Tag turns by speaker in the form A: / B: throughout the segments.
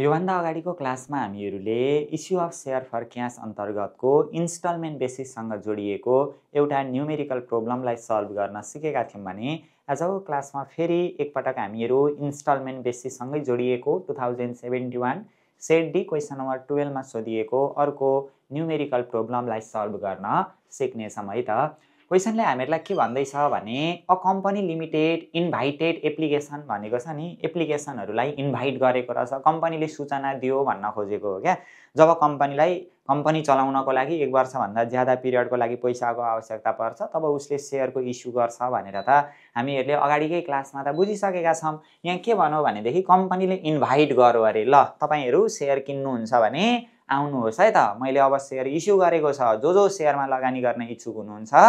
A: योभन्दा अगाडिको क्लासमा हामीहरूले issue of share for cash अन्तर्गतको इन्स्टलमेन्ट बेसिससँग जोडिएको एउटा न्युमेरिकल प्रोब्लमलाई सल्भ गर्न सिकेका थियौँ भने आजको क्लासमा फेरि एकपटक हामीहरू इन्स्टलमेन्ट बेसिससँगै जोडिएको two thousand seventy one set D question number टुवेल्भमा सोधिएको अर्को न्युमेरिकल प्रोब्लमलाई सल्भ गर्न सिक्नेछौँ है त क्वेसनले हामीहरूलाई के भन्दैछ भने a company limited invited application भनेको छ नि एप्लिकेसनहरूलाई इन्भाइट गरेको रहेछ कम्पनीले सूचना दियो भन्न खोजेको हो क्या जब कम्पनीलाई कम्पनी चलाउनको लागि एक वर्षभन्दा ज्यादा पिरियडको लागि पैसाको आवश्यकता पर्छ तब उसले सेयरको इस्यु गर्छ भनेर त हामीहरूले अगाडिकै क्लासमा त बुझिसकेका छौँ यहाँ के भनौँ भनेदेखि कम्पनीले इन्भाइट गर्यो अरे ल तपाईँहरू सेयर किन्नुहुन्छ भने आउनुहोस् है त मैले अब सेयर इस्यु गरेको छ जो जो सेयरमा लगानी गर्न इच्छुक हुनुहुन्छ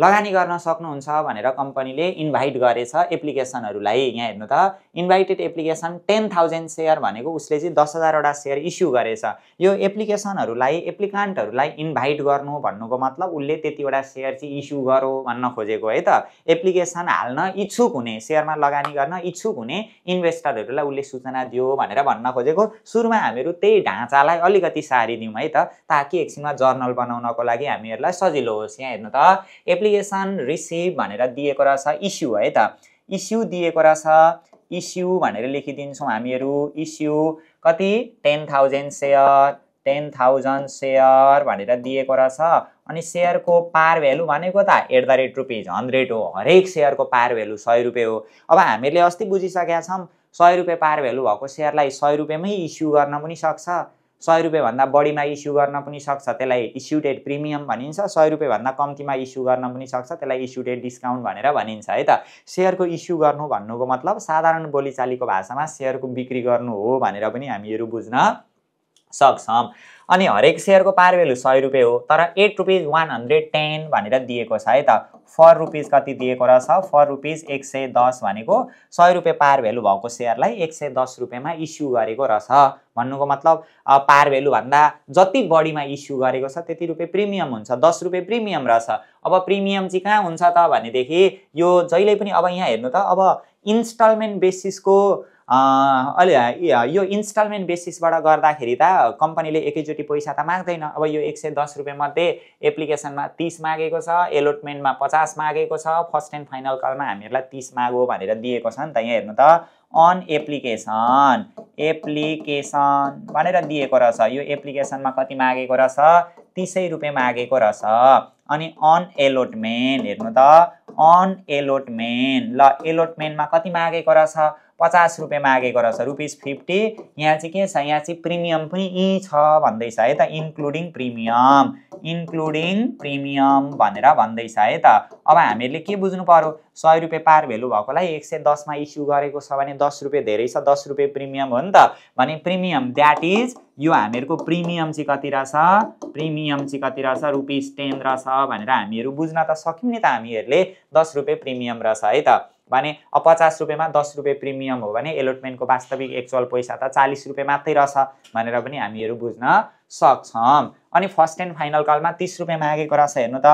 A: लगानी गर्न सक्नुहुन्छ भनेर कम्पनीले इन्भाइट गरेछ एप्लिकेसनहरूलाई यहाँ हेर्नु त invited application ten thousand share भनेको उसले चाहिँ दस हजारवटा सेयर इस्यु गरेछ यो एप्लिकेसनहरूलाई एप्लिकान्टहरूलाई इन्भाइट गर्नु भन्नुको मतलब उसले त्यतिवटा सेयर चाहिँ इस्यु गरो भन्न खोजेको है त एप्लिकेसन हाल्न इच्छुक हुने सेयरमा लगानी गर्न इच्छुक हुने इन्भेस्टरहरूलाई उसले सूचना दियो भनेर भन्न खोजेको सुरुमा हामीहरू त्यही ढाँचालाई अलिकति सारिदिउँ है त ताकि एकछिनमा जर्नल बनाउनको लागि हामीहरूलाई सजिलो होस् यहाँ हेर्नु त एप्लिकेसन रिसिभ भनेर दिएको रहेछ इस्यु है त इस्यु दिएको रहेछ इस्यु भनेर लेखिदिन्छौँ हामीहरू इस्यु कति ten thousand share ten thousand share भनेर दिएको रहेछ अनि सेयरको पार भ्यालु भनेको त at the rate rupees hundred हो हरेक सेयरको पार भ्यालु सय रुपियाँ हो अब हामीले अस्ति बुझिसकेका छौँ सय रुपियाँ पार भ्यालु भएको सेयरलाई सय रुपियाँमै इस्यु गर्न पनि सक्छ सय रुपियाँभन्दा बढीमा इस्यु गर्न पनि सक्छ त्यसलाई इस्यु डेट प्रिमियम भनिन्छ सय रुपियाँभन्दा कम्तीमा इस्यु गर्न पनि सक्छ त्यसलाई इस्यु डेट डिस्काउन्ट भनेर भनिन्छ है त सेयरको इस्यु गर्नु भन्नुको मतलब साधारण बोलीचालीको भाषामा सेयरको बिक्री गर्नु हो भनेर पनि हामीहरू बुझ्न सक्छौँ अनि हरेक सेयरको पार भेल्यु सय रुपियाँ हो तर at rupees one hundred ten भनेर दिएको छ है त फर रुपिज कति दिएको रहेछ फर रुपिज एक सय दस भनेको सय रुपियाँ पार भेल्यु भएको सेयरलाई एक सय दस रुपियाँमा इस्यु गरेको रहेछ भन्नुको मतलब पार भेल्युभन्दा जति बढीमा इस्यु गरेको छ त्यति रुपियाँ प्रिमियम हुन्छ दस रुपियाँ प्रिमियम रहेछ अब प्रिमियम चाहिँ कहाँ हुन्छ त भनेदेखि यो जहिले पनि अब यहाँ हेर्नु त अब इन्स्टलमेन्ट बेसिसको अहिले यो इन्स्टलमेन्ट बेसिसबाट गर्दाखेरि त कम्पनीले एकैचोटि पैसा त माग्दैन अब यो एक सय दस रुपियाँमध्ये एप्लिकेसनमा तिस मागेको छ एलोटमेन्टमा पचास मागेको छ फर्स्ट एन्ड फाइनल कलमा हामीहरूलाई तिस मागो भनेर दिएको छ नि त यहाँ हेर्नु त अन एप्लिकेसन एप्लिकेसन भनेर दिएको रहेछ यो एप्लिकेसनमा कति मागेको रहेछ तिसै रुपियाँ मागेको रहेछ अनि अन एलोटमेन्ट हेर्नु त अन एलोटमेन्ट ल एलोटमेन्टमा कति मागेको रहेछ पचास रुपियाँ मागेको रहेछ रुपिस फिफ्टी यहाँ चाहिँ के छ यहाँ चाहिँ प्रिमियम पनि यी छ भन्दैछ है त इन्क्लुडिङ प्रिमियम इन्क्लुडिङ प्रिमियम भनेर भन्दैछ है त अब हामीहरूले के बुझ्नु पऱ्यो सय रुपियाँ पार भेल्यु भएकोलाई एक सय दसमा इस्यु गरेको छ भने दस रुपियाँ धेरै छ दस रुपियाँ प्रिमियम हो नि त भने प्रिमियम द्याट इज यो हामीहरूको प्रिमियम चाहिँ कति रहेछ प्रिमियम चाहिँ कति रहेछ रुपिस टेन रहेछ भनेर हामीहरू बुझ्न त सक्यौँ नि त हामीहरूले दस रुपियाँ प्रिमियम रहेछ है त भने अब पचास रुपियाँमा दस रुपियाँ प्रिमियम हो भने एलोटमेन्टको वास्तविक एक्चुअल पैसा त चालिस रुपियाँ मात्रै रहेछ भनेर पनि हामीहरू बुझ्न सक्छौँ अनि फर्स्ट एन्ड फाइनल कलमा तिस रुपियाँ मागेको रहेछ हेर्नु त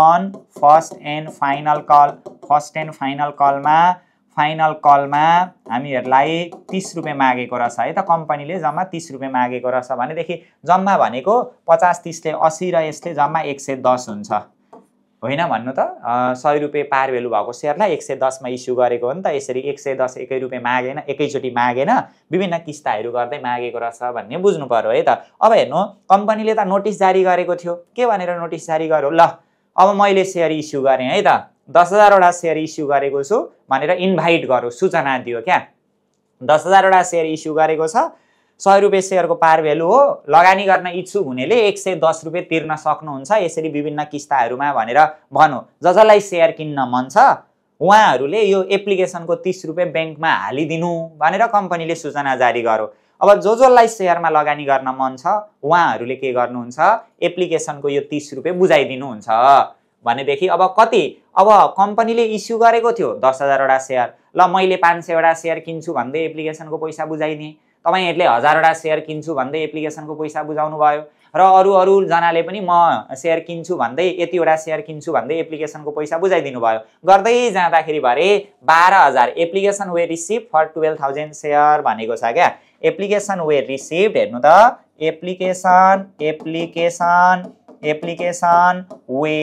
A: on first and final call first and final कलमा फाइनल कलमा हामीहरूलाई तिस रुपियाँ मागेको रहेछ है त कम्पनीले जम्मा तिस रुपियाँ मागेको रहेछ भनेदेखि जम्मा भनेको पचास तिसले असी र यसले जम्मा एक सय दस हुन्छ होइन भन्नु त सय रुपियाँ पार भेल्यु भएको सेयरलाई एक सय दसमा इस्यु गरेको हो नि त यसरी एक सय दस एकै रुपियाँ मागेन एकैचोटि मागेन विभिन्न किस्ताहरू गर्दै मागेको रहेछ भन्ने बुझ्नु पऱ्यो है त अब हेर्नु कम्पनीले त नोटिस जारी गरेको थियो के भनेर नोटिस जारी गर्यो ल अब मैले सेयर इस्यु गरेँ है त दस हजारवटा सेयर इस्यु गरेको छु भनेर इन्भाइट गरौँ सूचना दियो क्या दस हजारवटा सेयर इस्यु गरेको छ सय रुपियाँ सेयरको पार भेल्यु हो लगानी गर्न इच्छुक हुनेले एक सय दस रुपियाँ तिर्न सक्नुहुन्छ यसरी विभिन्न किस्ताहरूमा भनेर भनौँ ज जसलाई सेयर किन्न मन छ उहाँहरूले यो एप्लिकेसनको तिस रुपियाँ ब्याङ्कमा हालिदिनु भनेर कम्पनीले सूचना जारी गर्यो अब जो जसलाई सेयरमा लगानी गर्न मन छ उहाँहरूले के गर्नुहुन्छ एप्लिकेसनको यो तिस रुपियाँ बुझाइदिनुहुन्छ भनेदेखि अब कति अब कम्पनीले इस्यु गरेको थियो दस हजारवटा सेयर ल मैले पाँच सयवटा सेयर किन्छु भन्दै एप्लिकेसनको पैसा बुझाइदिएँ तपाईँहरूले हजारवटा सेयर किन्छु भन्दै एप्लिकेसनको पैसा बुझाउनु भयो र अरू अरूजनाले पनि म सेयर किन्छु भन्दै यतिवटा सेयर किन्छु भन्दै एप्लिकेसनको पैसा बुझाइदिनु भयो गर्दै जाँदाखेरि भरे बाह्र हजार application we receive for twelve thousand share भनेको छ क्या एप्लिकेसन वे रिसिभ हेर्नु त application application application we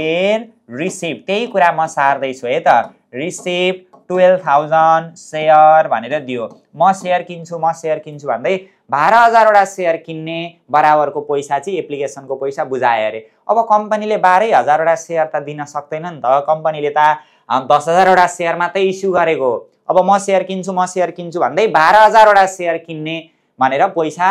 A: receive त्यही कुरा म सार्दैछु है त रिसिभ टुवेल्भ थाउजन्ड सेयर भनेर दियो म सेयर किन्छु म सेयर किन्छु भन्दै बाह्र हजारवटा सेयर किन्ने बराबरको पैसा चाहिँ एप्लिकेसनको पैसा बुझायो अरे अब कम्पनीले बाह्रै हजारवटा सेयर त दिन सक्दैन नि त कम्पनीले त दस हजारवटा सेयर मात्रै इस्यु गरेको अब म सेयर किन्छु म सेयर किन्छु भन्दै बाह्र हजारवटा सेयर किन्ने भनेर पैसा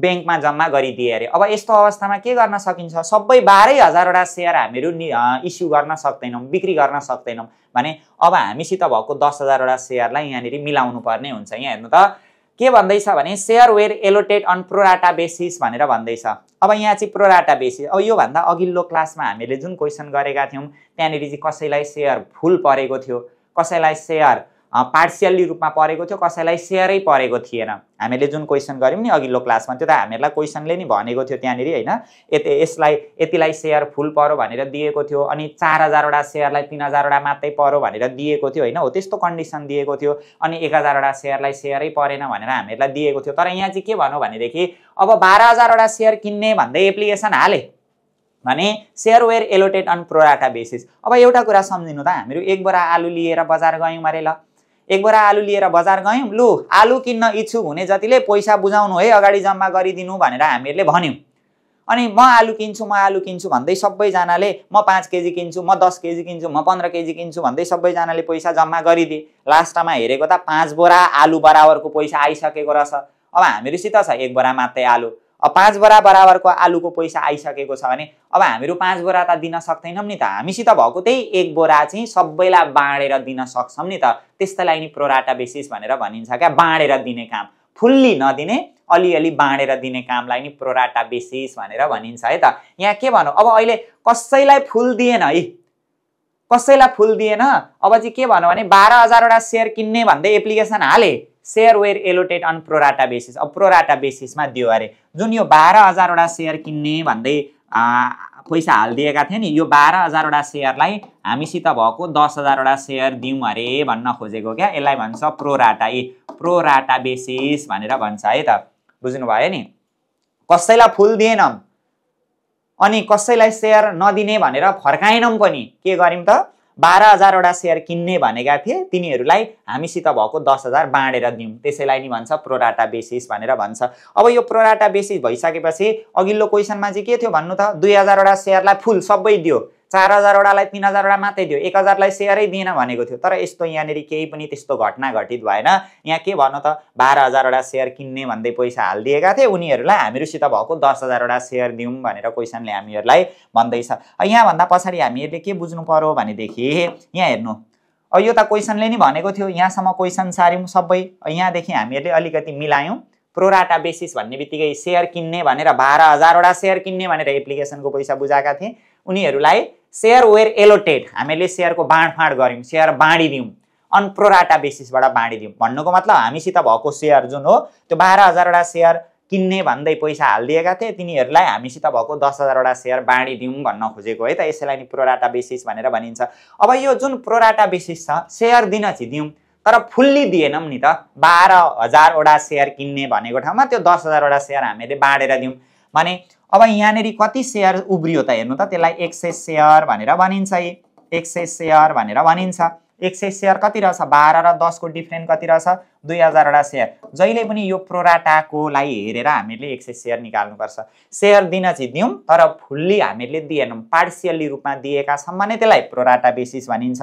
A: ब्याङ्कमा जम्मा गरिदिए अरे अब यस्तो अवस्थामा के गर्न सकिन्छ सबै बाह्रै हजारवटा सेयर हामीहरू नि इस्यु गर्न सक्दैनौँ बिक्री गर्न सक्दैनौँ भने अब हामीसित भएको दस हजारवटा सेयरलाई यहाँनिर मिलाउनु पर्ने हुन्छ यहाँ हेर्नु त के भन्दैछ भने share were allotted on pro rata basis भनेर भन्दैछ अब यहाँ चाहिँ प्रोराटा बेसिस अब योभन्दा अघिल्लो क्लासमा हामीले जुन क्वेसन गरेका थियौँ त्यहाँनिर चाहिँ कसैलाई सेयर फुल परेको थियो कसैलाई सेयर पार्सियल्ली रूपमा परेको थियो कसैलाई सेयरै परेको थिएन हामीले जुन क्वेसन गऱ्यौँ नि अघिल्लो क्लासमा त्यो त हामीहरूलाई क्वेसनले नि भनेको थियो त्यहाँनिर होइन यति यसलाई यतिलाई सेयर फुल पऱ्यो भनेर दिएको थियो अनि चार हजारवटा सेयरलाई तिन हजारवटा मात्रै पऱ्यो भनेर दिएको थियो होइन हो त्यस्तो कन्डिसन दिएको थियो अनि एक हजारवटा सेयरलाई सेयरै परेन भनेर हामीहरूलाई दिएको थियो तर यहाँ चाहिँ के भनौँ भनेदेखि अब बाह्र हजारवटा सेयर किन्ने भन्दै एप्लिकेसन हाले भने share were allotted on pro rata basis अब एउटा कुरा सम्झिनु त हामीहरू एक बोरा आलु लिएर बजार गयौँ अरे ल एक बोरा आलु लिएर बजार गयौँ लु आलु किन्न इच्छुक हुने जतिले पैसा बुझाउनु है अगाडि जम्मा गरिदिनु भनेर हामीहरूले भन्यौँ अनि म आलु किन्छु म आलु किन्छु भन्दै सबैजनाले म पाँच केजी किन्छु म दस केजी किन्छु म पन्ध्र केजी किन्छु भन्दै सबैजनाले पैसा जम्मा गरिदिए लास्टमा हेरेको त पाँच बोरा आलु बराबरको पैसा आइसकेको रहेछ अब हामीहरूसित छ एक बोरा मात्रै आलु पाँच बोरा बराबरको आलुको पैसा आइसकेको छ भने अब हामीहरू पाँच बोरा त दिन सक्दैनौँ नि त हामीसित भएको त्यही एक बोरा चाहिँ सबैलाई बाँडेर दिन सक्छौँ नि त त्यस्तैलाई नि प्रोराटा बेसिस भनेर भनिन्छ क्या बाँडेर दिने काम फुल्ली नदिने अलिअलि बाँडेर दिने कामलाई नि प्रोराटा बेसिस भनेर भनिन्छ है त यहाँ के भनौँ अब अहिले कसैलाई फुल दिएन है कसैलाई फुल दिएन अब चाहिँ के भनौँ भने बाह्र हजारवटा सेयर किन्ने भन्दै एप्लिकेसन हालेँ share were allotted on pro rata basis अब प्रोराटा बेसिसमा दियो अरे जुन यो बाह्र हजारवटा सेयर किन्ने भन्दै पैसा हालिदिएका थिए नि यो बाह्र हजारवटा सेयरलाई हामीसित भएको दस हजारवटा सेयर दिउँ अरे भन्न खोजेको क्या यसलाई भन्छ प्रोराटा ए प्रोराटा बेसिस भनेर भन्छ है त बुझ्नुभयो नि कसैलाई फुल दिएनौँ अनि कसैलाई सेयर नदिने भनेर फर्काएनौँ पनि के गऱ्यौँ त बाह्र हजारवटा सेयर किन्ने भनेका थिए तिनीहरूलाई हामीसित भएको दस हजार बाँडेर दिउँ त्यसैलाई नि भन्छ प्रोराटा बेसिस भनेर भन्छ अब यो प्रोराटा बेसिस भइसकेपछि अघिल्लो क्वेसनमा चाहिँ के थियो भन्नु त दुई हजारवटा सेयरलाई फुल सबै दियो चार हजारवटालाई तिन हजारवटा मात्रै दियो एक हजारलाई सेयरै दिएन भनेको थियो तर यस्तो यहाँनिर केही पनि त्यस्तो घटना घटित भएन यहाँ के भन्नु त बाह्र हजारवटा सेयर किन्ने भन्दै पैसा हालिदिएका थिए उनीहरूलाई हामीहरूसित भएको दस हजारवटा सेयर दिउँ भनेर क्वेसनले हामीहरूलाई भन्दैछ यहाँभन्दा पछाडि हामीहरूले के बुझ्नु पर्यो भनेदेखि यहाँ हेर्नु यो त क्वेसनले नि भनेको थियो यहाँसम्म क्वेसन सार्यौँ सबै यहाँदेखि हामीहरूले अलिकति मिलायौँ प्रोराटा बेसिस भन्ने बित्तिकै सेयर किन्ने भनेर बाह्र हजारवटा सेयर किन्ने भनेर एप्लिकेसनको पैसा बुझाएका थिए उनीहरूलाई सेयर वेयर एलोटेड हामीले सेयरको बाँडफाँड गऱ्यौँ सेयर बाँडिदिउँ अन प्रोराटा बेसिसबाट बाँडिदिउँ भन्नुको मतलब हामीसित भएको सेयर जुन हो त्यो बाह्र हजारवटा सेयर किन्ने भन्दै पैसा हालिदिएका थिए तिनीहरूलाई हामीसित भएको दस हजारवटा सेयर बाँडिदिउँ भन्न खोजेको है त यसैलाई नि प्रोराटा बेसिस भनेर भनिन्छ अब यो जुन प्रोराटा बेसिस छ सेयर दिन चाहिँ तर फुल्ली दिएनौँ नि त बाह्र हजारवटा सेयर किन्ने भनेको ठाउँमा त्यो दस हजारवटा सेयर हामीले बाँडेर दिउँ भने अब यहाँनिर कति सेयर उब्रियो त हेर्नु त त्यसलाई एक सय सेयर भनेर भनिन्छ है एक सय सेयर भनेर भनिन्छ एक सय सेयर कति रहेछ बाह्र र दसको डिफ्रेन्ट कति रहेछ दुई हजारवटा सेयर जहिले पनि यो प्रोराटाकोलाई हेरेर हामीले एक सय सेयर निकाल्नुपर्छ सेयर दिन चाहिँ दिउँ तर फुल्ली हामीले दिएनौँ पार्सियल्ली रूपमा दिएका छौँ भने त्यसलाई प्रोराटा बेसिस भनिन्छ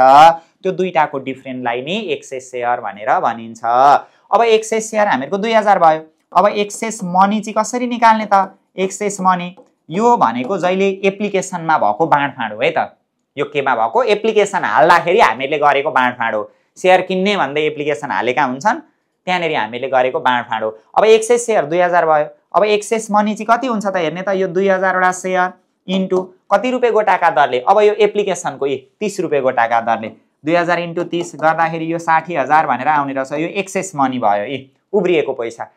A: त्यो दुईवटाको डिफ्रेन्टलाई नै एक सय सेयर भनेर भनिन्छ अब एक सय सेयर हामीहरूको दुई हजार भयो अब एक्सेस मनी चाहिँ कसरी निकाल्ने त एक्सेस मनी यो भनेको जहिले एप्लिकेसनमा भएको बाँडफाँड हो है त यो केमा भएको एप्लिकेसन हाल्दाखेरि हामीले गरेको बाँडफाँड हो सेयर किन्ने भन्दै एप्लिकेसन हालेका हुन्छन् त्यहाँनिर हामीले गरेको बाँडफाँड हो अब एक्सेस सेयर दुई हजार भयो अब एक्सेस मनी चाहिँ कति हुन्छ त हेर्ने त यो दुई हजारवटा सेयर इन्टु कति रुपियाँ गोटाका दरले अब यो एप्लिकेसनको यी तिस रुपियाँ गोटाका दरले दुई हजार इन्टु तिस गर्दाखेरि यो साठी हजार भनेर आउने रहेछ यो एक्सेस मनी भयो यी उब्रिएको पैसा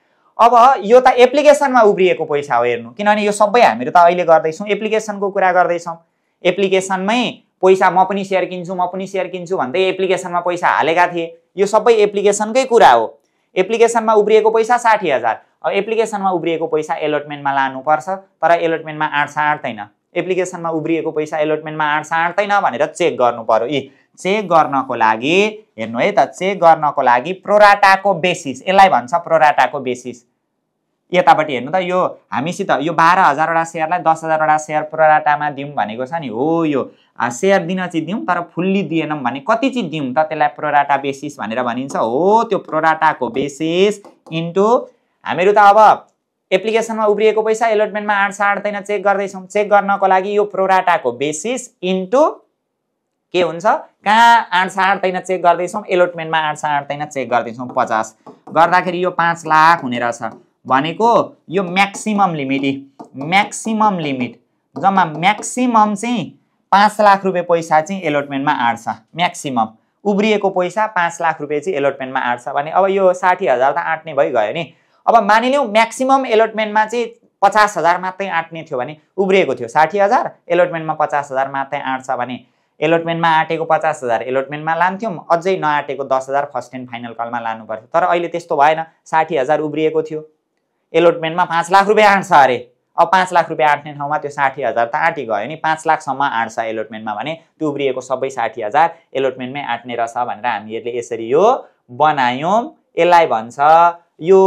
A: अब यो त एप्लिकेसनमा उब्रिएको पैसा हो हेर्नु किनभने यो सबै हामीहरू त अहिले गर्दैछौँ एप्लिकेसनको कुरा गर्दैछौँ एप्लिकेसनमै पैसा म पनि सेयर किन्छु म पनि सेयर किन्छु भन्दै एप्लिकेसनमा पैसा हालेका थिए यो सबै एप्लिकेसनकै कुरा हो एप्लिकेसनमा उब्रिएको पैसा साठी हजार अब एप्लिकेसनमा उब्रिएको पैसा एलोटमेन्टमा लानुपर्छ तर एलोटमेन्टमा आँट्छ आँट्दैन एप्लिकेसनमा उब्रिएको पैसा एलोटमेन्टमा आँट्छ आँट्दैन भनेर चेक गर्नु पऱ्यो यी चेक गर्नको लागि हेर्नु है त चेक गर्नको लागि प्रोराटाको बेसिस यसलाई भन्छ प्रोराटाको बेसिस यतापट्टि हेर्नु त यो हामीसित यो बाह्र हजारवटा सेयरलाई दस हजारवटा सेयर प्रोराटामा दिउँ भनेको छ नि हो यो सेयर दिन चाहिँ दिउँ तर फुल्ली दिएनौँ भने कति चाहिँ दिउँ त त्यसलाई प्रोराटा बेसिस भनेर भनिन्छ हो त्यो प्रोराटाको बेसिस इन्टु हामीहरू त अब एप्लिकेसनमा उब्रिएको पैसा एलोटमेन्टमा आँट्छ आँट्दैन चेक गर्दैछौँ चेक गर्नको लागि यो प्रोराटाको बेसिस इन्टु के हुन्छ कहाँ आँट्छ आँट्दैन चेक गर्दैछौँ एलोटमेन्टमा आँट्छ आँट्दैन चेक गर्दैछौँ पचास गर्दाखेरि यो पाँच लाख हुने रहेछ भनेको यो म्याक्सिमम लिमिट म्याक्सिमम लिमिट जम्मा म्याक्सिमम चाहिँ पाँच लाख रुपियाँ पैसा चाहिँ एलोटमेन्टमा आँट्छ म्याक्सिमम उब्रिएको पैसा पाँच लाख रुपियाँ चाहिँ एलोटमेन्टमा आँट्छ भने अब यो साठी हजार त आँट्ने भइगयो नि अब मानिलिउँ म्याक्सिमम एलोटमेन्टमा चाहिँ पचास हजार मात्रै आँट्ने थियो भने उब्रिएको थियो साठी हजार एलोटमेन्टमा पचास हजार मात्रै आँट्छ भने एलोटमेन्टमा आँटेको पचास हजार एलोटमेन्टमा लान्थ्यौँ अझै नआँटेको दस हजार फर्स्ट एन्ड फाइनल कलमा लानु पर्थ्यो तर अहिले त्यस्तो भएन साठी हजार उब्रिएको थियो एलोटमेन्टमा पाँच लाख रुपियाँ आँट्छ अरे अब पाँच लाख रुपियाँ आँट्ने ठाउँमा त्यो साठी हजार त आँटी गयो नि पाँच लाखसम्म आँट्छ एलोटमेन्टमा भने त्यो उब्रिएको सबै साठी हजार एलोटमेन्टमै आँट्ने रहेछ भनेर हामीहरूले यसरी यो बनायौँ यसलाई भन्छ यो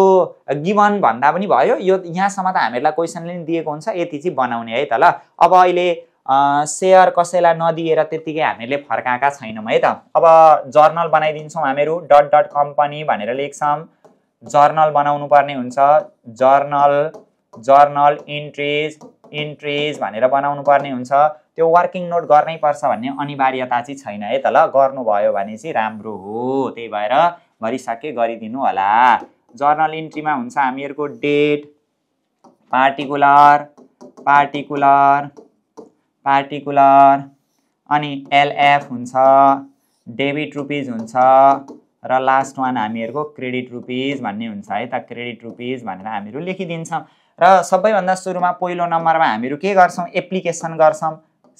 A: गिभन भन्दा पनि भयो यो यहाँसम्म त हामीहरूलाई क्वेसनले नि दिएको हुन्छ यति चाहिँ बनाउने है त ल अब अहिले सेयर कसैलाई नदिएर त्यत्तिकै हामीहरूले फर्काएका छैनौँ है त अब जर्नल बनाइदिन्छौँ हामीहरू डट डट कम्पनी भनेर लेख्छौँ जर्नल बनाउनु पर्ने हुन्छ जर्नल जर्नल इन्ट्रिज इन्ट्रिज भनेर बनाउनु पर्ने हुन्छ त्यो वर्किङ नोट गर्नै पर्छ भन्ने अनिवार्यता चाहिँ छैन है त ल गर्नुभयो भने चाहिँ राम्रो हो त्यही भएर भरिसके गरिदिनु होला जर्नल इन्ट्रीमा हुन्छ हामीहरूको डेट पार्टिकुलर पार्टिकुलर पार्टिकुलर अनि एलएफ हुन्छ डेबिट रुपिज हुन्छ र लास्ट वान हामीहरूको क्रेडिट रुपिज भन्ने हुन्छ है त क्रेडिट रुपिज भनेर हामीहरू लेखिदिन्छौँ र सबैभन्दा सुरुमा पहिलो नम्बरमा हामीहरू के गर्छौँ एप्लिकेसन गर्छौँ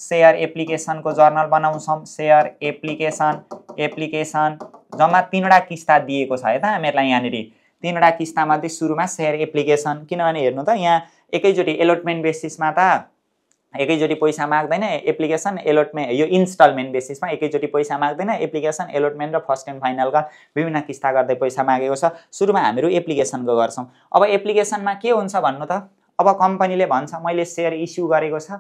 A: सेयर एप्लिकेसनको जर्नल बनाउँछौँ सेयर एप्लिकेसन एप्लिकेसन जम्मा तिनवटा किस्ता दिएको छ है त हामीहरूलाई यहाँनिर तिनवटा किस्तामध्ये सुरुमा सेयर एप्लिकेसन किनभने हेर्नु त यहाँ एकैचोटि एलोटमेन्ट बेसिसमा त एकैचोटि पैसा माग्दैन एप्लिकेसन एलोटमेन्ट यो इन्स्टलमेन्ट बेसिसमा एकैचोटि पैसा माग्दैन एप्लिकेसन एलोटमेन्ट र फर्स्ट एन्ड फाइनलका विभिन्न किस्ता गर्दै पैसा मागेको छ सुरुमा हामीहरू एप्लिकेसनको गर्छौँ अब एप्लिकेसनमा के हुन्छ भन्नु त अब कम्पनीले भन्छ मैले सेयर इस्यु गरेको छ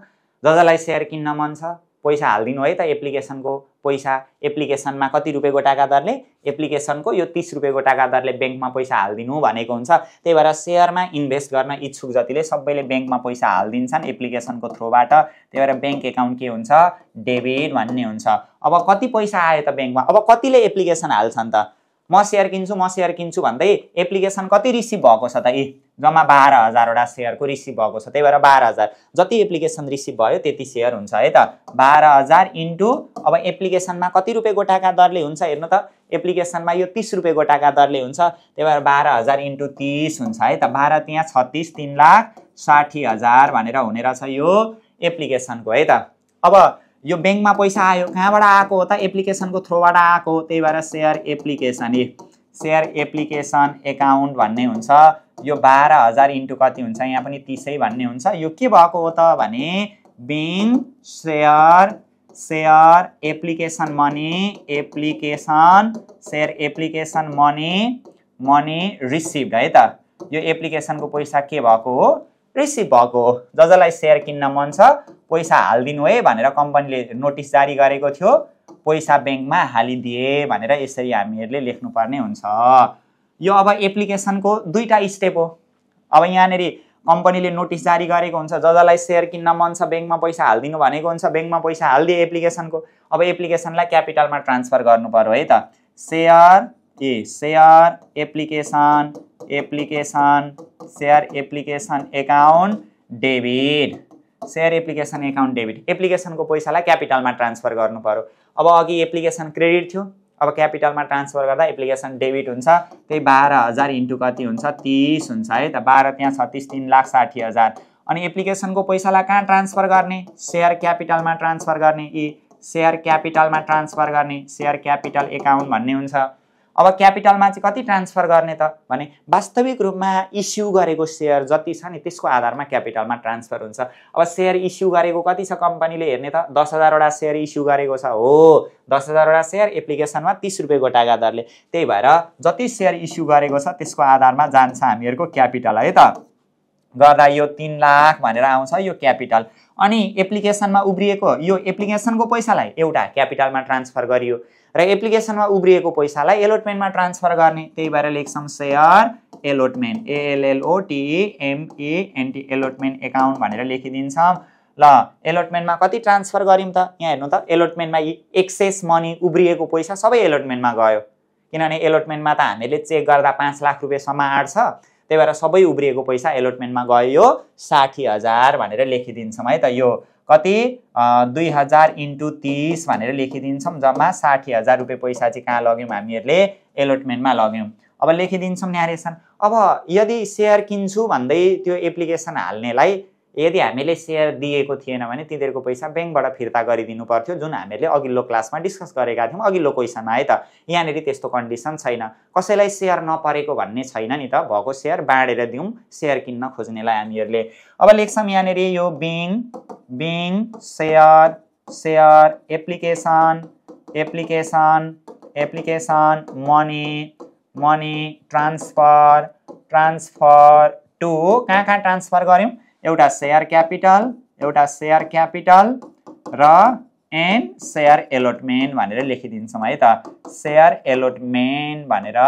A: जसलाई सेयर किन्न मन छ पैसा हालिदिनु है त एप्लिकेसनको पैसा एप्लिकेसनमा कति रुपियाँ गोटाका दरले एप्लिकेसनको यो तिस रुपियाँ गोटाका दरले ब्याङ्कमा पैसा हालिदिनु भनेको हुन्छ त्यही भएर सेयरमा इन्भेस्ट गर्न इच्छुक जतिले सबैले ब्याङ्कमा पैसा हालिदिन्छन् एप्लिकेसनको थ्रुबाट त्यही भएर ब्याङ्क एकाउन्ट के हुन्छ डेबिट भन्ने हुन्छ अब कति पैसा आयो त ब्याङ्कमा अब कतिले एप्लिकेसन हाल्छन् त म सेयर किन्छु म सेयर किन्छु भन्दै एप्लिकेसन कति रिसिभ भएको छ त ए जम्मा बाह्र हजारवटा सेयरको रिसिभ भएको छ त्यही भएर बाह्र हजार जति एप्लिकेसन रिसिभ भयो त्यति सेयर हुन्छ है त बाह्र हजार इन्टु अब एप्लिकेसनमा कति रुपियाँ गोटाका दरले हुन्छ हेर्नु त एप्लिकेसनमा यो तिस रुपियाँ गोटाका दरले हुन्छ त्यही भएर बाह्र हजार इन्टु तिस हुन्छ है त बाह्र त्यहाँ छत्तिस तिन लाख साठी हजार भनेर हुने रहेछ यो एप्लिकेसनको है त अब यो ब्याङ्कमा पैसा आयो कहाँबाट आएको हो त एप्लिकेसनको थ्रुबाट आएको हो त्यही भएर share application a share application account भन्ने हुन्छ यो बाह्र हजार इन्टु कति हुन्छ यहाँ पनि तिसै भन्ने हुन्छ यो के भएको हो त भने being share share application money application share application money money receive है त यो एप्लिकेसनको पैसा के भएको हो रिसिभ भएको हो जसलाई सेयर किन्न मन छ पैसा हालिदिनु है भनेर कम्पनीले नोटिस जारी गरेको थियो पैसा ब्याङ्कमा हालिदिए भनेर यसरी हामीहरूले लेख्नुपर्ने हुन्छ यो अब एप्लिकेसनको दुईवटा स्टेप हो अब यहाँनिर कम्पनीले नोटिस जारी गरेको हुन्छ ज जसलाई सेयर किन्न मन छ ब्याङ्कमा पैसा हालिदिनु भनेको हुन्छ ब्याङ्कमा पैसा हालिदिए एप्लिकेसनको अब एप्लिकेसनलाई क्यापिटलमा ट्रान्सफर गर्नु पर्यो है त share a share application application share application account debit share application account debit एप्लिकेसनको पैसालाई क्यापिटलमा ट्रान्सफर गर्नु पऱ्यो अब अघि एप्लिकेसन क्रेडिट थियो अब क्यापिटलमा ट्रान्सफर गर्दा एप्लिकेसन डेबिट हुन्छ त्यही बाह्र हजार इन्टु कति हुन्छ तिस हुन्छ है त बाह्र त्यहाँ छत्तिस तिन लाख साठी हजार अनि एप्लिकेसनको पैसालाई कहाँ ट्रान्सफर गर्ने सेयर क्यापिटलमा ट्रान्सफर गर्ने यी सेयर क्यापिटलमा ट्रान्सफर गर्ने सेयर क्यापिटल एकाउन्ट भन्ने हुन्छ अब क्यापिटलमा चाहिँ कति ट्रान्सफर गर्ने त भने वास्तविक रूपमा इस्यु गरेको सेयर जति छ नि त्यसको आधारमा क्यापिटलमा ट्रान्सफर हुन्छ अब सेयर इस्यु गरेको कति छ कम्पनीले हेर्ने त दस हजारवटा सेयर इस्यु गरेको छ हो दस हजारवटा सेयर एप्लिकेसनमा तिस रुपियाँ गोटाका दरले त्यही भएर जति सेयर इस्यु गरेको छ त्यसको आधारमा जान्छ हामीहरूको क्यापिटल है त गर्दा यो तिन लाख भनेर आउँछ यो क्यापिटल अनि एप्लिकेसनमा उब्रिएको यो एप्लिकेसनको पैसालाई एउटा क्यापिटलमा ट्रान्सफर गरियो र एप्लिकेसनमा उब्रिएको पैसालाई एलोटमेन्टमा ट्रान्सफर गर्ने त्यही भएर लेख्छौँ सेयर एलोटमेन्ट एएलएलओटिएमएनटी एलोटमेन्ट एकाउन्ट भनेर लेखिदिन्छौँ ल एलोटमेन्टमा कति ट्रान्सफर गऱ्यौँ त यहाँ हेर्नु त एलोटमेन्टमा एक्सेस मनी उब्रिएको पैसा सबै एलोटमेन्टमा गयो किनभने एलोटमेन्टमा त हामीले चेक गर्दा पाँच लाख रुपियाँसम्म आँट्छ त्यही भएर सबै उब्रिएको पैसा एलोटमेन्टमा गयो साठी हजार भनेर लेखिदिन्छौँ है त यो कति दुई हजार इन्टु तिस भनेर लेखिदिन्छौँ जम्मा साठी हजार रुपियाँ पैसा चाहिँ कहाँ लग्यौँ हामीहरूले एलोटमेन्टमा लग्यौँ अब लेखिदिन्छौँ न्यारेसन अब यदि सेयर किन्छु भन्दै त्यो एप्लिकेसन हाल्नेलाई यदि हामीले सेयर दिएको थिएन भने तिनीहरूको पैसा ब्याङ्कबाट फिर्ता गरिदिनु पर्थ्यो जुन हामीहरूले अघिल्लो क्लासमा डिस्कस गरेका थियौँ अघिल्लो क्वेसनमा है त यहाँनिर त्यस्तो कन्डिसन छैन कसैलाई सेयर नपरेको भन्ने छैन नि त भएको सेयर बाँडेर दिउँ सेयर किन्न खोज्नेलाई हामीहरूले अब लेख्छौँ यहाँनिर यो being being share share application application application money money transfer transfer to कहाँ कहाँ ट्रान्सफर गऱ्यौँ एउटा सेयर क्यापिटल एउटा सेयर क्यापिटल र एन सेयर एलोटमेन्ट भनेर लेखिदिन्छौँ है त सेयर एलोटमेन्ट भनेर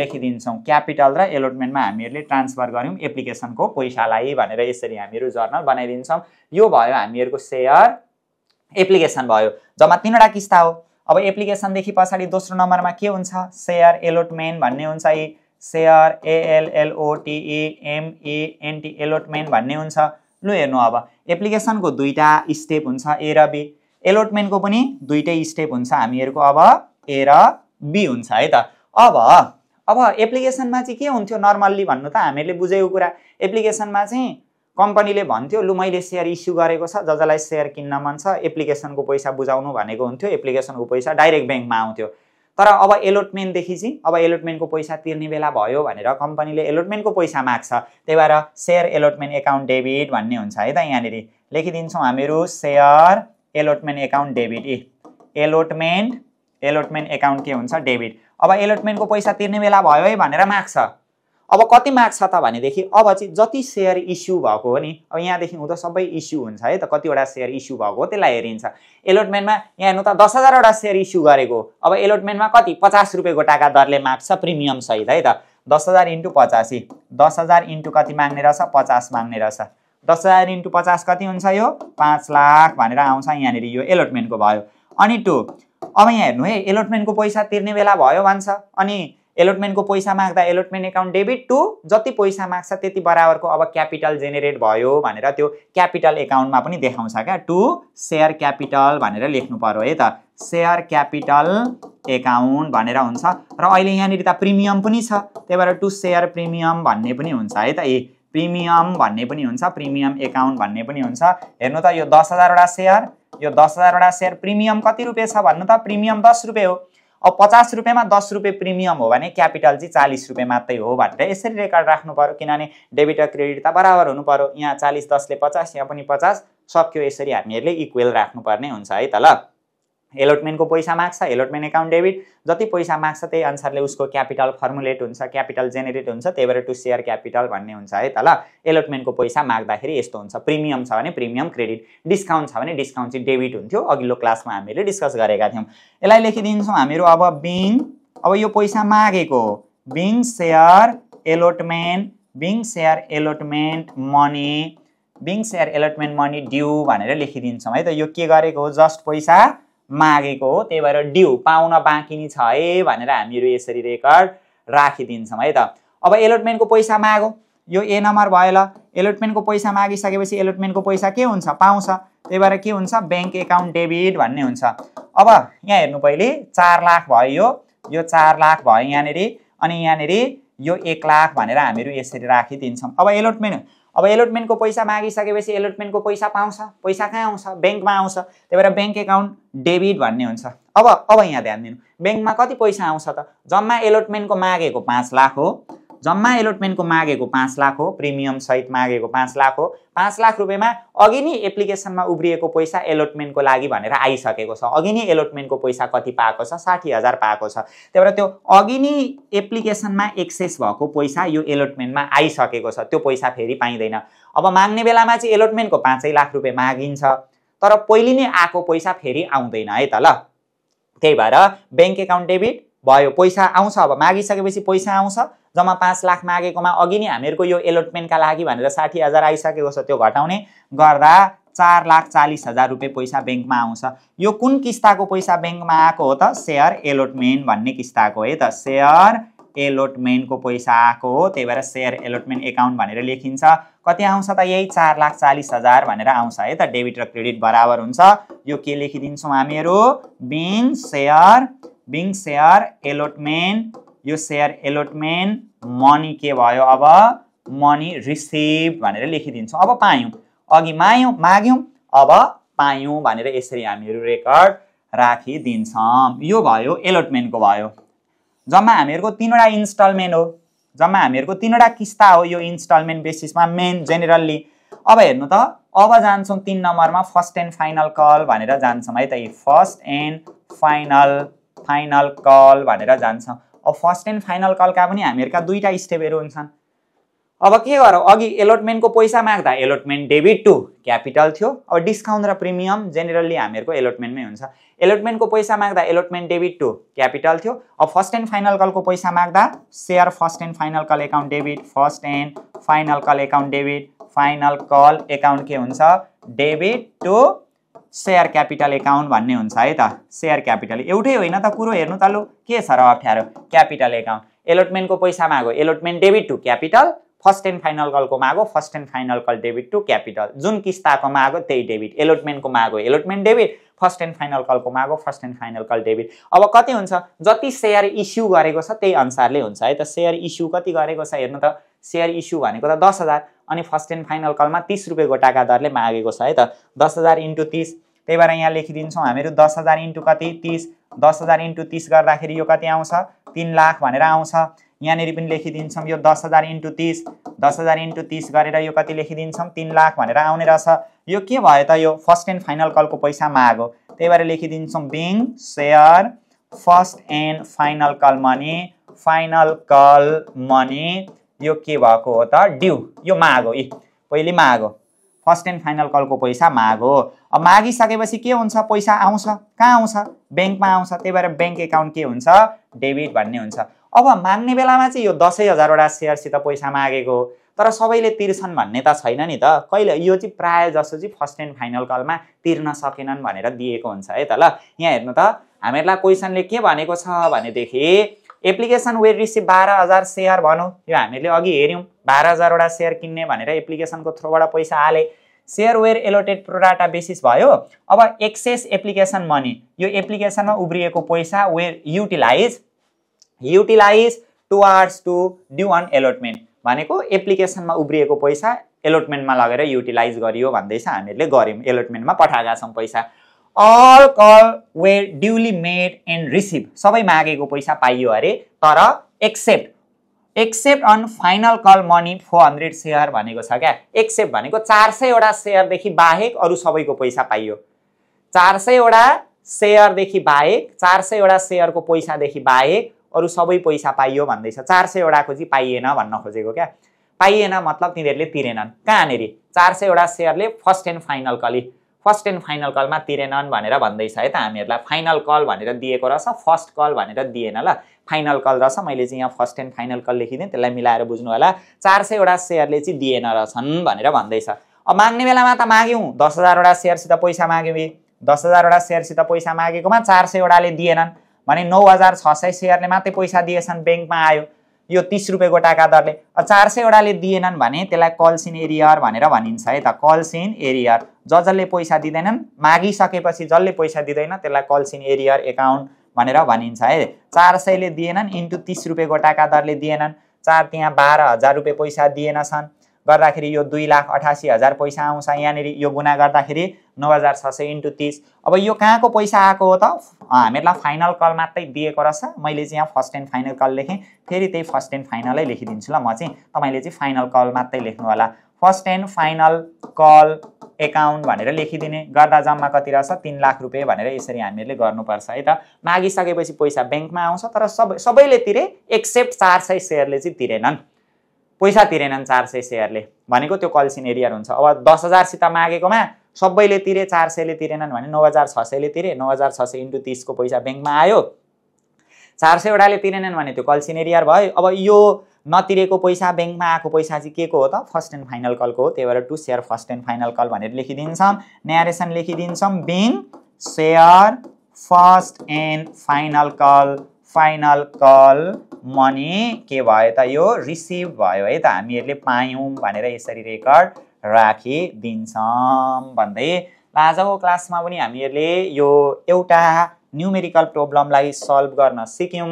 A: लेखिदिन्छौँ क्यापिटल र एलोटमेन्टमा हामीहरूले ट्रान्सफर गऱ्यौँ एप्लिकेसनको पैसालाई भनेर यसरी हामीहरू जर्नल बनाइदिन्छौँ यो भयो हामीहरूको सेयर एप्लिकेसन भयो जम्मा तिनवटा किस्ता हो अब एप्लिकेसनदेखि पछाडि दोस्रो नम्बरमा के हुन्छ सेयर एलोटमेन्ट भन्ने हुन्छ यी सेयर एएलएलओटिए एलोटमेन्ट भन्ने हुन्छ लु हेर्नु अब एप्लिकेसनको दुईवटा स्टेप हुन्छ ए र बी एलोटमेन्टको पनि दुइटै स्टेप हुन्छ हामीहरूको अब ए र बी हुन्छ है त अब अब एप्लिकेसनमा चाहिँ के हुन्थ्यो नर्मल्ली भन्नु त हामीहरूले बुझेको कुरा एप्लिकेसनमा चाहिँ कम्पनीले भन्थ्यो लु मैले सेयर इस्यु गरेको छ जसलाई सेयर किन्न मन छ एप्लिकेसनको पैसा बुझाउनु भनेको हुन्थ्यो एप्लिकेसनको पैसा डाइरेक्ट ब्याङ्कमा आउँथ्यो तर अब एलोटमेन्टदेखि चाहिँ अब एलोटमेन्टको पैसा तिर्ने बेला भयो भनेर कम्पनीले एलोटमेन्टको पैसा माग्छ त्यही भएर सेयर एलोटमेन्ट एकाउन्ट डेबिट भन्ने हुन्छ है त यहाँनिर लेखिदिन्छौँ हामीहरू share allotment account debit a allotment allotment account के हुन्छ डेबिट अब एलोटमेन्टको पैसा तिर्ने बेला भयो है भनेर माग्छ अब कति मार्क्स छ त भनेदेखि अब चाहिँ जति सेयर इस्यु भएको हो नि अब यहाँदेखि हुँदा सबै इस्यु हुन्छ है त कतिवटा सेयर इस्यु भएको हो त्यसलाई हेरिन्छ एलोटमेन्टमा यहाँ हेर्नु त दस हजारवटा सेयर इस्यु गरेको अब एलोटमेन्टमा कति पचास रुपियाँको टाका दरले माग्छ प्रिमियम सहित है त दस हजार इन्टु पचासी दस हजार इन्टु कति माग्ने रहेछ पचास माग्ने रहेछ दस हजार इन्टु पचास कति हुन्छ यो पाँच लाख भनेर आउँछ यहाँनिर यो एलोटमेन्टको भयो अनि टु अब यहाँ हेर्नु है एलोटमेन्टको पैसा तिर्ने बेला भयो भन्छ अनि एलोटमेन्टको पैसा माग्दा एलोटमेन्ट एकाउन्ट डेबिट टु जति पैसा माग्छ त्यति बराबरको अब क्यापिटल जेनेरेट भयो भनेर त्यो क्यापिटल एकाउन्टमा पनि देखाउँछ क्या टु सेयर क्यापिटल भनेर लेख्नु पऱ्यो है त सेयर क्यापिटल एकाउन्ट भनेर हुन्छ र अहिले यहाँनिर त प्रिमियम पनि छ त्यही भएर टु सेयर प्रिमियम भन्ने पनि हुन्छ है त ए प्रिमियम भन्ने पनि हुन्छ प्रिमियम एकाउन्ट भन्ने पनि हुन्छ हेर्नु त यो दस हजारवटा सेयर यो दस हजारवटा सेयर प्रिमियम कति रुपियाँ छ भन्नु त प्रिमियम दस रुपियाँ हो अब पचास रुपियाँमा दस रुपियाँ प्रिमियम हो भने क्यापिटल चाहिँ चालिस रुपियाँ मात्रै हो भनेर यसरी रेकर्ड राख्नु पऱ्यो किनभने डेबिट र क्रेडिट त बराबर हुनु पऱ्यो यहाँ चालिस दसले पचास यहाँ पनि पचास सक्यो यसरी हामीहरूले इक्वेल राख्नुपर्ने हुन्छ है त ल एलोटमेन्टको पैसा माग्छ एलोटमेन्ट एकाउन्ट डेबिट जति पैसा माग्छ त्यही अनुसारले उसको क्यापिटल फर्मुलेट हुन्छ क्यापिटल जेनेरेट हुन्छ त्यही भएर टु सेयर क्यापिटल भन्ने हुन्छ है त ल एलोटमेन्टको पैसा माग्दाखेरि यस्तो हुन्छ प्रिमियम छ भने प्रिमियम क्रेडिट डिस्काउन्ट छ भने डिस्काउन्ट चाहिँ डेबिट हुन्थ्यो अघिल्लो क्लासमा हामीले डिस्कस गरेका थियौँ यसलाई लेखिदिन्छौँ हामीहरू अब बिङ अब यो पैसा मागेको हो being share allotment being share allotment money being share allotment money due भनेर लेखिदिन्छौँ है त यो के गरेको हो जस्ट पैसा मागेको हो त्यही भएर ड्यु पाउन बाँकी नै छ है भनेर हामीहरू यसरी रेकर्ड राखिदिन्छौँ है त अब एलोटमेन्टको पैसा मागो यो ए नम्बर भयो ल एलोटमेन्टको पैसा मागिसकेपछि एलोटमेन्टको पैसा के हुन्छ पाउँछ त्यही भएर के हुन्छ ब्याङ्क एकाउन्ट डेबिट भन्ने हुन्छ अब यहाँ हेर्नु पहिले चार लाख भयो यो चार लाख भयो यहाँनिर अनि यहाँनिर यो एक लाख भनेर हामीहरू यसरी राखिदिन्छौँ अब एलोटमेन्ट अब एलोटमेन्टको पैसा मागिसकेपछि एलोटमेन्टको पैसा पाउँछ पैसा कहाँ आउँछ ब्याङ्कमा आउँछ त्यही भएर ब्याङ्क एकाउन्ट डेबिट भन्ने हुन्छ अब अब यहाँ ध्यान दिनु ब्याङ्कमा कति पैसा आउँछ त जम्मा एलोटमेन्टको मागेको पाँच लाख हो जम्मा एलोटमेन्टको मागेको पाँच लाख हो प्रिमियम सहित मागेको पाँच लाख हो पाँच लाख रुपियाँमा अघि नै एप्लिकेसनमा उब्रिएको पैसा एलोटमेन्टको लागि भनेर आइसकेको छ अघि नै एलोटमेन्टको पैसा कति पाएको छ साठी हजार पाएको छ त्यही भएर त्यो अघि नै एप्लिकेसनमा एक्सेस भएको पैसा यो एलोटमेन्टमा आइसकेको छ त्यो पैसा फेरि पाइँदैन अब माग्ने बेलामा चाहिँ एलोटमेन्टको पाँचै लाख रुपियाँ मागिन्छ तर पहिले नै आएको पैसा फेरि आउँदैन है त ल त्यही भएर ब्याङ्क एकाउन्ट डेबिट भयो पैसा आउँछ अब मागिसकेपछि पैसा आउँछ जम्मा पाँच लाख मागेकोमा अघि नै हामीहरूको यो एलोटमेन्टका लागि भनेर साठी हजार आइसकेको छ त्यो घटाउने गर्दा चार लाख चालिस हजार रुपियाँ पैसा ब्याङ्कमा आउँछ यो कुन किस्ताको पैसा ब्याङ्कमा आएको हो त सेयर एलोटमेन्ट भन्ने किस्ताको है त सेयर एलोटमेन्टको पैसा आएको हो त्यही भएर सेयर एलोटमेन्ट एकाउन्ट भनेर लेखिन्छ कति आउँछ त यही चार लाख चालिस हजार भनेर आउँछ है त डेबिट र क्रेडिट बराबर हुन्छ यो के लेखिदिन्छौँ हामीहरू being share being share allotment यो सेयर एलोटमेन्ट मनी के भयो अब मनी रिसिभ भनेर लेखिदिन्छौँ अब पायौँ अघि मायौँ माग्यौँ अब पायौँ भनेर यसरी हामीहरू रेकर्ड राखिदिन्छौँ यो भयो एलोटमेन्टको भयो जम्मा हामीहरूको तिनवटा इन्स्टलमेन्ट हो जम्मा हामीहरूको तिनवटा किस्ता हो यो इन्स्टलमेन्ट बेसिसमा मेन जेनरल्ली अब हेर्नु त अब जान्छौँ तिन नम्बरमा फर्स्ट एन्ड फाइनल कल भनेर जान्छौँ है त first and final final call भनेर जान्छ अब फर्स्ट एन्ड फाइनल कलका पनि हामीहरूका दुईवटा स्टेपहरू हुन्छन् अब के गरौँ अघि एलोटमेन्टको पैसा माग्दा एलोटमेन्ट डेबिट टु क्यापिटल थियो अब डिस्काउन्ट र प्रिमियम जेनरली हामीहरूको एलोटमेन्टमै हुन्छ एलोटमेन्टको पैसा माग्दा एलोटमेन्ट डेबिट टु क्यापिटल थियो अब फर्स्ट एन्ड फाइनल कलको पैसा माग्दा share first and final call account debit first and final call account debit final call account के हुन्छ debit to share capital account भन्ने हुन्छ है त सेयर क्यापिटल एउटै होइन त कुरो हेर्नु त लु के छ र अप्ठ्यारो क्यापिटल एकाउन्ट एलोटमेन्टको पैसा मागो allotment debit to capital first and final कलको मागो first and final call debit to capital जुन किस्ताको मागो त्यही डेबिट एलोटमेन्टको मागो allotment debit first and final कलको मागो first and final call debit अब कति हुन्छ जति सेयर इस्यु गरेको छ त्यही अनुसारले हुन्छ है त सेयर इस्यु कति गरेको छ हेर्नु त सेयर इस्यु भनेको त दस हजार अनि फर्स्ट एन्ड फाइनल कलमा तिस रुपियाँ गोटाका दरले मागेको छ है त दस हजार इन्टु तिस त्यही भएर यहाँ लेखिदिन्छौँ हामीहरू दस हजार इन्टु कति तिस दस हजार इन्टु तिस गर्दाखेरि यो कति आउँछ तिन लाख भनेर आउँछ यहाँनिर पनि लेखिदिन्छौँ यो दस हजार इन्टु तिस दस हजार इन्टु तिस गरेर यो कति लेखिदिन्छौँ तिन लाख भनेर आउने रहेछ यो के भयो त यो फर्स्ट एन्ड फाइनल कलको पैसा मागो त्यही भएर लेखिदिन्छौँ being share first and final call money final call money यो के भएको हो त ड्यु यो माग हो पहिले माग हो फर्स्ट एन्ड फाइनल कलको पैसा माग हो अब मागिसकेपछि के हुन्छ पैसा आउँछ कहाँ आउँछ ब्याङ्कमा आउँछ त्यही भएर ब्याङ्क एकाउन्ट के हुन्छ डेबिट भन्ने हुन्छ अब माग्ने बेलामा चाहिँ यो दसैँ हजारवटा सेयरसित पैसा मागेको तर सबैले तिर्छन् भन्ने त छैन नि त कहिले यो चाहिँ प्रायः जसो चाहिँ फर्स्ट एन्ड फाइनल कलमा तिर्न सकेनन् भनेर दिएको हुन्छ है त ल यहाँ हेर्नु त हामीहरूलाई क्वेसनले के भनेको छ भनेदेखि एप्लिकेसन वेयर रिसिभ बाह्र हजार सेयर भनौँ यो हामीले अघि हेऱ्यौँ बाह्र हजारवटा सेयर किन्ने भनेर एप्लिकेसनको थ्रुबाट पैसा हाले share were allotted pro rata basis भयो अब एक्सेस एप्लिकेसन मनी यो एप्लिकेसनमा उब्रिएको पैसा were utilise utilise to ours to due on allotment भनेको एप्लिकेसनमा उब्रिएको पैसा एलोटमेन्टमा लगेर युटिलाइज गरियो भन्दैछ हामीहरूले गऱ्यौँ एलोटमेन्टमा पठाएका छौँ पैसा all call were duly made and receive सबै मागेको पैसा पाइयो अरे तर except except on final call money four hundred share भनेको छ क्या एक्सेप्ट भनेको चार सयवटा सेयरदेखि बाहेक अरू सबैको पैसा पाइयो चार सयवटा सेयरदेखि बाहेक चार सयवटा सेयरको पैसादेखि बाहेक अरू सबै पैसा पाइयो भन्दैछ चार सयवटाको चाहिँ पाइएन भन्न खोजेको क्या पाइएन मतलब तिनीहरूले तिरेनन् कहाँनिर चार सयवटा सेयरले फर्स्ट एन्ड फाइनल कली फर्स्ट एन्ड फाइनल कलमा तिरेनन् भनेर भन्दैछ है त हामीहरूलाई फाइनल कल भनेर दिएको रहेछ फर्स्ट कल भनेर दिएन ल फाइनल कल रहेछ मैले चाहिँ यहाँ फर्स्ट एन्ड फाइनल कल लेखिदिएँ त्यसलाई मिलाएर बुझ्नु होला चार सयवटा सेयरले चाहिँ दिएन रहेछन् भनेर भन्दैछ अब माग्ने बेलामा त माग्यौँ दस हजारवटा सेयरसित पैसा माग्यौँ ए दस हजारवटा सेयरसित पैसा मागेकोमा चार सयवटाले दिएनन् भने नौ हजार छ सय सेयरले मात्रै पैसा दिएछन् ब्याङ्कमा आयो यो तिस रुपियाँ गोटाका दरले चार सयवटाले दिएनन् भने त्यसलाई कल्सिन एरियर भनेर भनिन्छ है त कल्सिन एरियर ज जसले पैसा दिँदैनन् मागिसकेपछि जसले पैसा दिँदैन त्यसलाई कल्सिन एरियर एकाउन्ट भनेर भनिन्छ है चार सयले दिएनन् इन्टु तिस रुपियाँ गोटाका दरले दिएनन् चार त्यहाँ बाह्र हजार रुपियाँ पैसा दिएन छन् गर्दाखेरि यो दुई लाख अठासी हजार पैसा आउँछ यहाँनिर यो गुना गर्दाखेरि नौ हजार छ सय इन्टु तिस अब यो कहाँको पैसा आएको हो त हामीहरूलाई फाइनल कल मात्रै दिएको रहेछ मैले चाहिँ यहाँ फर्स्ट एन्ड फाइनल कल लेखेँ फेरि त्यही फर्स्ट एन्ड फाइनलै लेखिदिन्छु ल म चाहिँ तपाईँले चाहिँ फाइनल कल मात्रै लेख्नु होला first and final call account भनेर लेखिदिने गर्दा जम्मा कति रहेछ तिन लाख रुपियाँ भनेर यसरी हामीहरूले गर्नुपर्छ है त मागिसकेपछि पैसा ब्याङ्कमा आउँछ तर सबै सबैले तिरे एक्सेप्ट चार सय सेयरले चाहिँ तिरेनन् पैसा तिरेनन् चार सय सेयरले भनेको त्यो कल सिनेरियर हुन्छ अब दस हजारसित मागेकोमा सबैले तिरे चार सयले तिरेनन् भने नौ हजार छ सयले तिरे नौ हजार छ सय इन्टु तिसको पैसा ब्याङ्कमा आयो चार सयवटाले तिरेनन् भने त्यो कल सिनेरियर भयो अब यो नतिरेको पैसा ब्याङ्कमा आएको पैसा चाहिँ के को हो त फर्स्ट एन्ड फाइनल कलको हो त्यही भएर to share first and final call भनेर लेखिदिन्छौँ न्यारेसन लेखिदिन्छौँ bank share first and final call final call money के भयो त यो रिसिभ भयो है त हामीहरूले पायौँ भनेर यसरी रेकर्ड राखिदिन्छौँ भन्दै आजको क्लासमा पनि हामीहरूले यो एउटा न्युमेरिकल प्रब्लमलाई सल्भ गर्न सिक्यौँ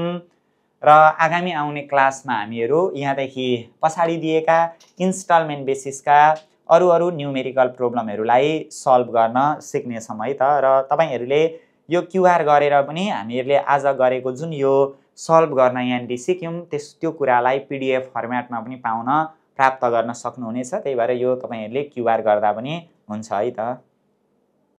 A: र आगामी आउने क्लासमा हामीहरू यहाँदेखि पछाडि दिएका इन्स्टलमेन्ट बेसिसका अरू अरू न्युमेरिकल प्रब्लमहरूलाई सल्भ गर्न सिक्नेछौँ है त र तपाईँहरूले यो क्युआर गरेर पनि हामीहरूले आज गरेको जुन यो सल्भ गर्न यहाँनिर सिक्यौँ त्यस त्यो कुरालाई पिडिएफ फर्मेटमा पनि पाउन प्राप्त गर्न सक्नुहुनेछ त्यही भएर यो तपाईँहरूले क्युआर गर्दा पनि हुन्छ है त